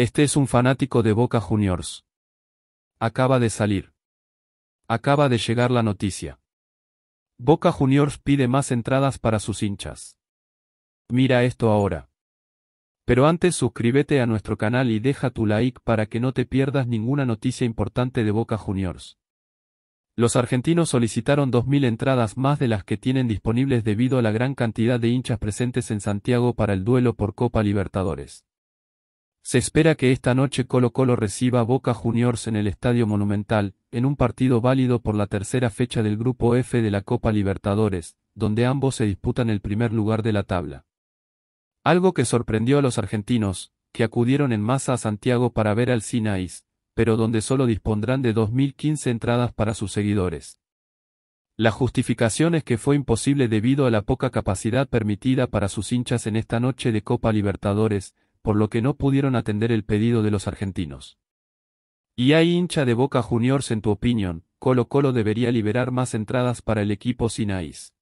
Este es un fanático de Boca Juniors. Acaba de salir. Acaba de llegar la noticia. Boca Juniors pide más entradas para sus hinchas. Mira esto ahora. Pero antes suscríbete a nuestro canal y deja tu like para que no te pierdas ninguna noticia importante de Boca Juniors. Los argentinos solicitaron 2.000 entradas más de las que tienen disponibles debido a la gran cantidad de hinchas presentes en Santiago para el duelo por Copa Libertadores. Se espera que esta noche Colo Colo reciba Boca Juniors en el Estadio Monumental, en un partido válido por la tercera fecha del Grupo F de la Copa Libertadores, donde ambos se disputan el primer lugar de la tabla. Algo que sorprendió a los argentinos, que acudieron en masa a Santiago para ver al Sinais, pero donde solo dispondrán de 2.015 entradas para sus seguidores. La justificación es que fue imposible debido a la poca capacidad permitida para sus hinchas en esta noche de Copa Libertadores, por lo que no pudieron atender el pedido de los argentinos. Y hay hincha de Boca Juniors en tu opinión, Colo Colo debería liberar más entradas para el equipo Sinaís.